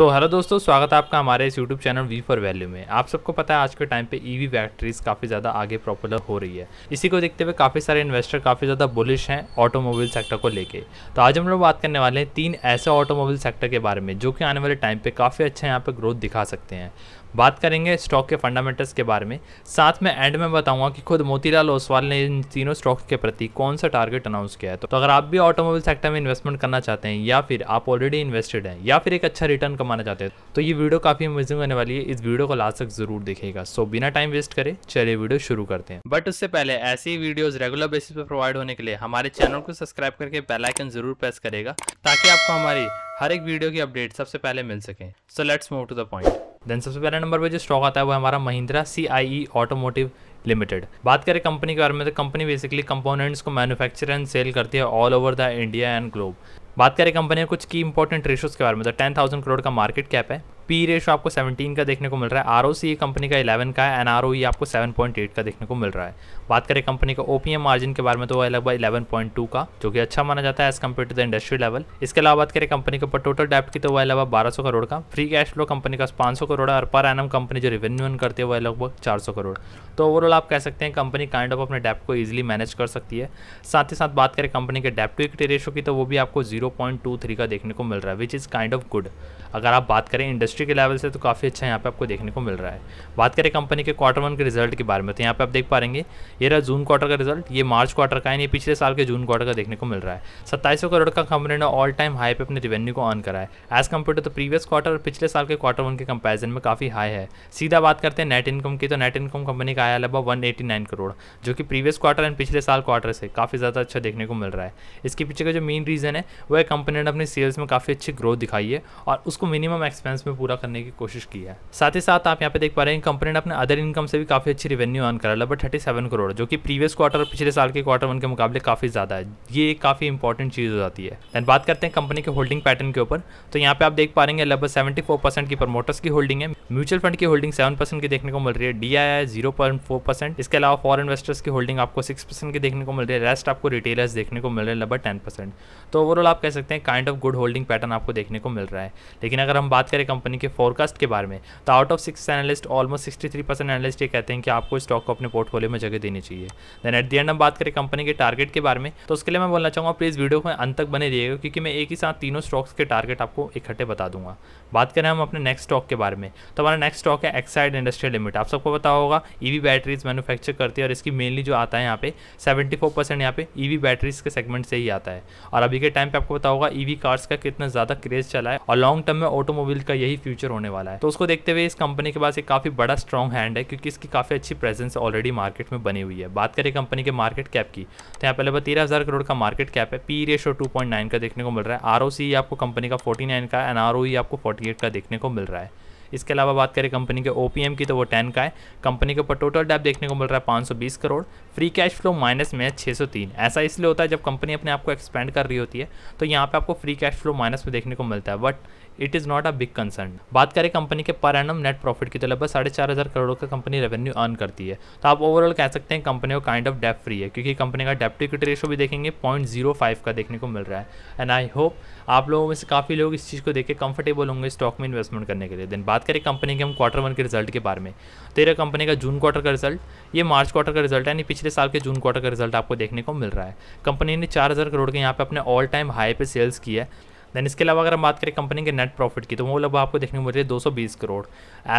सो so, hello दोस्तों स्वागत है आपका हमारे इस YouTube channel we for value में आप सबको पता है आज के टाइम पे ईवी बैटरीज काफ़ी ज़्यादा आगे पॉपुलर हो रही है इसी को देखते हुए काफ़ी सारे इन्वेस्टर काफ़ी ज़्यादा बुलिश हैं ऑटोमोबाइल सेक्टर को लेके तो आज हम लोग बात करने वाले हैं तीन ऐसे ऑटोमोबाइल सेक्टर के बारे में जो कि आने वाले टाइम पर काफ़ी अच्छा यहाँ पर ग्रोथ दिखा सकते हैं बात करेंगे स्टॉक के फंडामेंटल्स के बारे में साथ में एंड में बताऊंगा कि खुद मोतीलाल ओसवाल ने इन तीनों स्टॉक्स के प्रति कौन सा टारगेट अनाउंस किया है तो अगर आप भी ऑटोमोबाइल सेक्टर में इन्वेस्टमेंट करना चाहते हैं या फिर आप ऑलरेडी इन्वेस्टेड हैं या फिर एक अच्छा रिटर्न कमाना चाहते हैं तो ये वीडियो काफ़ी अमेजिंग होने वाली है इस वीडियो को लास्ट तक जरूर देखेगा सो बिना टाइम वेस्ट करें चलिए वीडियो शुरू करते हैं बट उससे पहले ऐसी वीडियोज रेगुलर बेसिस पर प्रोवाइड होने के लिए हमारे चैनल को सब्सक्राइब करके बेलाइकन जरूर प्रेस करेगा ताकि आपको हमारी हर एक वीडियो की अपडेट सबसे पहले मिल सके so let's move to the point then सबसे पहले नंबर पर जो स्टॉक आता है वो हमारा महिंद्रा सी ऑटोमोटिव लिमिटेड बात करें कंपनी के बारे में तो कंपनी बेसिकली कंपोनेंट्स को मैन्युफैक्चर एंड सेल करती है all over the India and globe बात करें कंपनी कुछ की इंपॉर्टेंट रेशोज के बारे में तो टेन थाउजेंड करोड़ का मार्केट कैप है पी रेशो आपको 17 का देखने को मिल रहा है आर सी कंपनी का 11 का है एन आर e आपको 7.8 का देखने को मिल रहा है बात करें कंपनी का ओ मार्जिन के बारे में तो वह लगभग इलेवन का जो कि अच्छा माना जाता है as compare to the industry level इसके अलावा बात करें कंपनी के ऊपर टोटल डेप्ट की तो वह लगभग बारह करोड़ का फ्री कैश फ्लो कंपनी का पाँच करोड़ है और पर एनम कंपनी जो रेवेन्यू एन करती है वह लगभग चार करोड़ तो ओवरऑल आप कह सकते हैं कंपनी काइंड ऑफ अपने डेप्ट को ईजिली मैनेज कर सकती है साथ ही साथ बात करें कंपनी के डेप्ट टू इक्विटी रेशो की तो वो भी आपको थ्री का देखने को मिल रहा है which is kind of good अगर आप बात करें इंडस्ट्री इंडस्ट्री के लेवल से तो काफ़ी अच्छा यहाँ पे आपको देखने को मिल रहा है बात करें कंपनी के क्वार्टर वन के रिजल्ट के बारे में तो यहाँ पे आप देख पाएंगे ये रहा जून क्वार्टर का रिजल्ट ये मार्च क्वार्टर का है नहीं पिछले साल के जून क्वार्टर का देखने को मिल रहा है सत्ताईस करोड़ का कंपनी ने ऑल टाइम हाई पर अपने रिवेन्यू को अर्न करा है as compare to the previous quarter और पिछले साल के क्वार्टर वन के कंपेरिजन में काफ़ी हाई है सीधा बात करते हैं नेट इनकम की तो नेट इनकम कंपनी का आया लगभग वन करोड़ जो कि प्रीवियस क्वार्टर एंड पिछले साल क्वार्टर से काफ़ी ज़्यादा अच्छा देखने को मिल रहा है इसके पीछे का जो मेन रीज़न है वह कंपनी ने अपनी सेल्स में काफ़ी अच्छी ग्रोथ दिखाई है और उसको मिनिमम एक्सपेंस में पूरा पूरा करने की कोशिश की है साथ ही साथ आप यहाँ पे देख पा रहे हैं कंपनी ने अपने अदर इनकम से भी काफ़ी अच्छी रेवेन्यू अर्न करा लगभग थर्टी सेवन करोड़ जो कि प्रीवियस क्वार्टर और पिछले साल के क्वार्टर वन के मुकाबले काफ़ी ज़्यादा है ये काफ़ी इंपॉर्टेंट चीज़ हो जाती है दैन बात करते हैं कंपनी के होल्डिंग पैटर्न के ऊपर तो यहाँ पे आप देख पा रहे हैं लगभग सेवेंटी की प्रमोटर्स की होल्डिंग है म्यूचुअल फंड की होल्डिंग सेवन की देखने को मिल रही है डी आई आई जीरो इसके अलावा फॉर इन्वेस्टर्स की होल्डिंग आपको सिक्स परसेंट की देखने को मिल रही है रेस्ट आपको रिटेलर्स देखने को मिल रहे हैं लगभग टेन तो ओवरऑल आप कह सकते हैं kind of good holding pattern आपको देखने को मिल रहा है लेकिन अगर हम बात करें कंपनी कंपनी के फोरकास्ट के बारे में तो out of six analyst almost sixty three percent analyst ये कहते हैं कि आपको स्टॉक को अपने पोर्टफोलियो में जगह देनी चाहिए देन एट दी एंड हम बात करें कंपनी के टारगेट के बारे में तो उसके लिए मैं बोलना चाहूँगा प्लीज़ वीडियो में अंत तक बने रहिएगा क्योंकि मैं एक ही साथ तीनों स्टॉक्स के टारगेट आपको इकट्ठे बता दूंगा बात करें हम अपने नेक्स्ट स्टॉक के बारे में तो हमारा नेक्स्ट स्टॉक है एक्साइड इंडस्ट्रियल लिमिट आप सबको पता होगा ईवी बैटरीज मैनुफैक्चर करती है और इसकी मेनली जो आता है यहाँ पे सेवेंटी फोर परसेंट यहाँ पे ईवी e बैटरीज के सेगमेंट से ही आता है और अभी के टाइम पे आपको पता होगा ईवी e कार्स का कितना ज़्यादा क्रेज चला है और लॉन्ग टर्म में ऑटोमोबाइल का यही फ्यूचर होने वाला है तो उसको देखते हुए इस कंपनी के पास एक काफ़ी बड़ा स्ट्रॉन्ग हैंड है क्योंकि इसकी काफ़ी अच्छी प्रेजेंस ऑलरेडी मार्केट में बनी हुई है बात करें कंपनी के मार्केट कैप की तो यहाँ पहले तेरह हज़ार करोड़ का मार्केट कैप है पी रेशो टू का देखने को मिल रहा है आर आपको कंपनी का फोर्टी का एन आर e आपको फोर्टी का देखने को मिल रहा है इसके अलावा बात करें कंपनी के ओ की तो वो टेन का है कंपनी के ऊपर टोटल डेप देखने को मिल रहा है पाँच crore free cash flow minus में छः ऐसा इसलिए होता है जब कंपनी अपने आप को एक्सपेंड कर रही होती है तो यहाँ पर आपको फ्री कैश फ्लो माइनस में देखने को मिलता है but it is not a big concern बात करें कंपनी के पर एनम नेट प्रॉफिट की तो लगभग साढ़े चार हज़ार करोड़ का कंपनी रेवेन्यू अर्न करती है तो आप ओवरऑल कह सकते हैं कंपनी को काइंड ऑफ डेप फ्री है क्योंकि कंपनी का डेप टिकट रेशो भी देखेंगे पॉइंट जीरो फाइव का देखने को मिल रहा है एंड आई होप आप लोगों में से काफ़ी लोग इस चीज़ को देख के कंफर्टेबल होंगे स्टॉक में इन्वेस्टमेंट करने के लिए देन बात बात करें कंपनी के हम क्वार्टर वन के रिजल्ट के बारे में तेरह तो कंपनी का जून क्वार्टर का रिजल्ट ये मार्च क्वार्टर का रिजल्ट है यानी पिछले साल के जून क्वार्टर का रिजल्ट आपको देखने को मिल रहा है कंपनी ने चार करोड़ के यहाँ पर अपने ऑल टाइम हाई पे सेल्स किया है देन इसके अलावा अगर हम बात करें कंपनी के नेट प्रॉफिट की तो वो लगभग आपको देखने को मिल रही है दो crore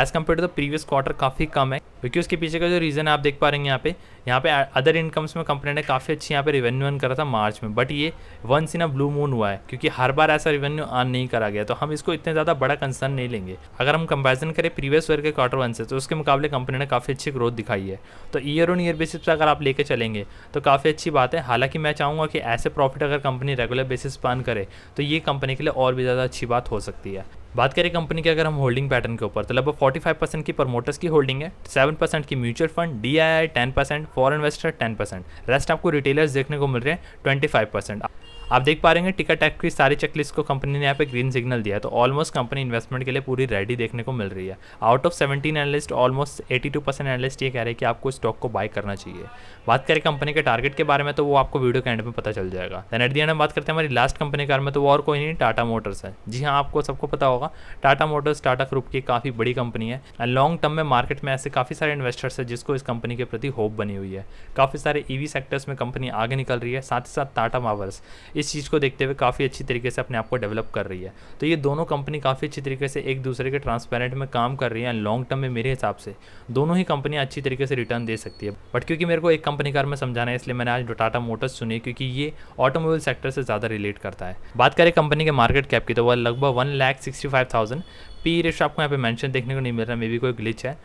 as compare to the previous quarter काफ़ी कम है क्योंकि उसके पीछे का जो रीज़न है आप देख पा रहे हैं यहाँ पे यहाँ पे अदर इनकम्स में कंपनी ने काफ़ी अच्छी यहाँ पे रिवेन्यू अन करा था मार्च में बट ये once in a blue moon हुआ है क्योंकि हर बार ऐसा रिवेन्यू अन नहीं करा गया तो हम इसको इतने ज़्यादा बड़ा कंसर्न नहीं लेंगे अगर हम कंपेरिजन करें प्रीवियस ईयर के क्वार्टर वन से तो उसके मुकाबले कंपनी ने काफ़ी अच्छी ग्रोथ दिखाई है तो ईयर ऑन ईयर बेसिस पर अगर आप लेकर चलेंगे तो काफ़ी अच्छी बात है हालांकि मैं चाहूँगा कि ऐसे प्रॉफिट अगर कंपनी रेगुलर बेसिस पर अन करे तो ये कंपनी के लिए और भी ज़्यादा अच्छी बात हो सकती है बात करें कंपनी के अगर हम होल्डिंग पैटर्न के ऊपर तो लगभग 45 परसेंट की प्रमोटर्स की होल्डिंग है 7 परसेंट की mutual fund D I I ten percent for investor ten percent rest आपको रिटेलर्स देखने को मिल रहे हैं 25 परसेंट आप देख पा रहे हैं टिकट एक्ट की सारी चेकलिस्ट को कंपनी ने यहाँ पे ग्रीन सिग्नल दिया है तो ऑलमोस्ट कंपनी इन्वेस्टमेंट के लिए पूरी रेडी देखने को मिल रही है out of seventeen analyst almost eighty two percent analyst ये कह रहे हैं कि आपको स्टॉक को बाय करना चाहिए बात करें कंपनी के टारगेट के बारे में तो वो आपको वीडियो के एंड में पता चल जाएगा देन एट दी एंड हम बात करते हैं हमारी लास्ट कंपनी के बारे में तो वो और कोई नहीं टाटा मोटर्स है जी हाँ आपको सबको पता होगा टाटा मोटर्स टाटा ग्रुप की काफ़ी बड़ी कंपनी है एंड लॉन्ग टर्म में मार्केट में ऐसे काफ़ी सारे इन्वेस्टर्स है जिसको इस कंपनी के प्रति होप बनी हुई है काफ़ी सारे ईवी e सेक्टर्स में कंपनी आगे निकल रही है साथ ही साथ टाटा मावर्स इस चीज़ को देखते हुए काफ़ी अच्छी तरीके से अपने आप को डेवलप कर रही है तो ये दोनों कंपनी काफ़ी अच्छी तरीके से एक दूसरे के ट्रांसपेरेंट में काम कर रही है लॉन्ग टर्म में मेरे हिसाब से दोनों ही कंपनियाँ अच्छी तरीके से रिटर्न दे सकती है बट क्योंकि मेरे को एक कंपनी कार में समझाना है इसलिए मैंने आज टाटा मोटर्स सुनी क्योंकि ये ऑटोमोबाइल सेक्टर से ज़्यादा रिलेट करता है बात करें कंपनी के मार्केट कैप की तो वह लगभग one lakh sixty five thousand P ratio आपको यहाँ पे मेंशन देखने को नहीं मिल रहा मे बी कोई ग्लिच है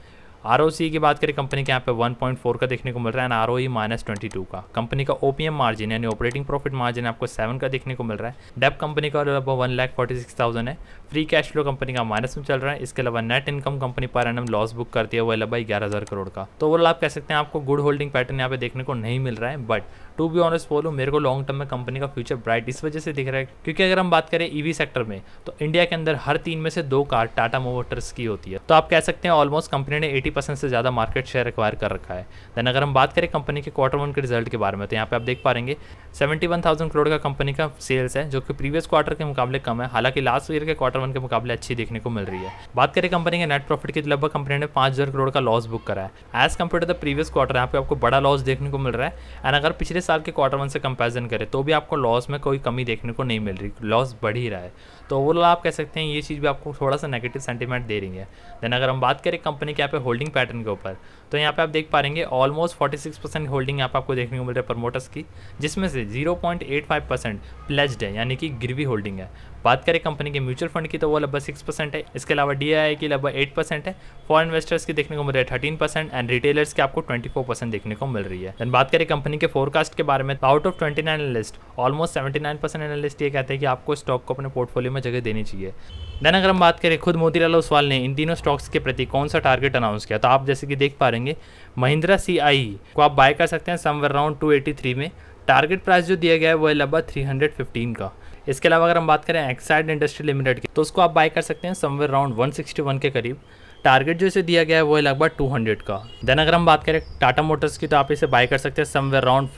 आर की बात करें कंपनी के यहाँ पे 1.4 का देखने को मिल रहा है and R O E minus twenty का कंपनी का ओपीएम मार्जिन यानी ऑपरेटिंग प्रॉफिट मार्जिन आपको 7 का देखने को मिल रहा है डेप कंपनी का लगभग one lakh forty six thousand है फ्री कैश फ्लो कंपनी का माइनस में चल रहा है इसके अलावा net income company per annum loss book करती है वो लगभग ग्यारह करोड़ का तो ओवरऑल आप कह सकते हैं आपको गुड होल्डिंग पैटर्न यहाँ पे देखने को नहीं मिल रहा है बट टू बी ऑनस्ट बोलूँ मेरे को लॉन्ग टर्म में कंपनी का फ्यूचर ब्राइट इस वजह से दिख रहा है क्योंकि अगर हम बात करें ईवी e सेक्टर में तो इंडिया के अंदर हर तीन में से दो कार टाटा मोटर्स की होती है तो आप कह सकते हैं ऑलमोस्ट कंपनी ने एटी परसेंट से ज़्यादा मार्केट शेयर एक्वायर कर रखा है दैन अगर हम बात करें कंपनी के क्वार्टर वन के रिजल्ट के बारे में तो यहाँ पे आप देख पाएंगे थाउजेंड करोड़ का कंपनी का सेल्स है जो कि प्रीवियस क्वार्टर के मुकाबले कम है हालांकि लास्ट ईयर के क्वार्टर वन के मुकाबले अच्छी देखने को मिल रही है बात करें कंपनी के नेट प्रॉफिट की तो लगभग कंपनी ने पाँच करोड़ का लॉस बुक करा है as compare to the previous quarter यहाँ पे आपको बड़ा लॉस देखने को मिल रहा है एंड अगर पिछले साल के क्वार्टर वन से कंपेरिजन करें तो भी आपको लॉस में कोई कमी देखने को नहीं मिल रही लॉस बढ़ ही रहा है तो ओवरऑल आप कह सकते हैं ये चीज़ भी आपको थोड़ा सा नेगेटिव सेंटीमेंट दे रही है देन अगर हम बात करें कंपनी के यहाँ पे होल्डिंग पैटर्न के ऊपर तो यहाँ पे आप देख पा रहेंगे ऑलमोस्ट 46 परसेंट होल्डिंग यहाँ पे आपको देखने को मिल रहा है प्रमोटर्स की जिसमें से 0.85 परसेंट प्लेज्ड है यानी कि गिरवी होल्डिंग है बात करें कंपनी के म्यूचुअल फंड की तो वो लगभग सिक्स परसेंट है इसके अलावा डी आई की लगभग एट परसेंट है फॉर इन्वेस्टर्स की देखने को मिल रहा है थर्टीन परसेंट एंड रिटेलर्स की आपको ट्वेंटी फोर परसेंट देखने को मिल रही है देन बात करें कंपनी के फोरकास्ट के बारे में out of twenty nine analyst almost seventy nine percent analyst ये कहते हैं कि आपको स्टॉक को अपने पोर्टफोलियो में जगह देनी चाहिए देन अगर हम बात करें खुद मोतीलाल ओसवाल ने इन तीनों स्टॉक्स के प्रति कौन सा टारगेट अनाउंस किया तो आप जैसे कि देख पा रहे करेंगे महिंद्रा सी आई e को आप बाय कर सकते हैं समवेयर अराउंड 283 में टारगेट प्राइस जो दिया गया है वो है लगभग 315 का इसके अलावा अगर हम बात करें एक्साइड इंडस्ट्री लिमिटेड की तो उसको आप बाय कर सकते हैं समवेयर अराउंड 161 के करीब टारगेट जो इसे दिया गया है वो है लगभग 200 का देन अगर हम बात करें टाटा मोटर्स की तो आप इसे बाय कर सकते हैं समवेयर अराउंड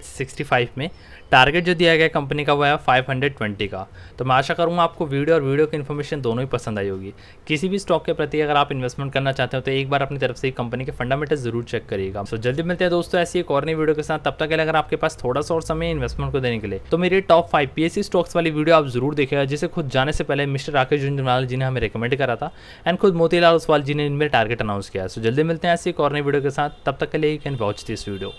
465 में टारगेट जो दिया गया कंपनी का वो है 520 का तो मैं आशा करूँगा आपको वीडियो और वीडियो की इन्फॉर्मेशन दोनों ही पसंद आई होगी किसी भी स्टॉक के प्रति अगर आप इन्वेस्टमेंट करना चाहते हो तो एक बार अपनी तरफ से कंपनी के फंडामेंटल जरूर चेक करिएगा सो so, जल्दी मिलते हैं दोस्तों ऐसी एक और नई वीडियो के साथ तब तक अगर आपके पास थोड़ा सा और समय इन्वेस्टमेंट को देने के लिए तो मेरे टॉप फाइव पी स्टॉक्स वाली वीडियो आप जरूर देखेगा जिसे खुद जाने से पहले मिस्टर राकेश जुंजवाल जी ने हमें रिकमेंड करा था एंड खुद मोतीलाल जी ने इनमें टारगेट अनाउंस किया है सो जल्दी मिलते हैं ऐसी एक और नई वीडियो के साथ तब तक के लिए you can watch this video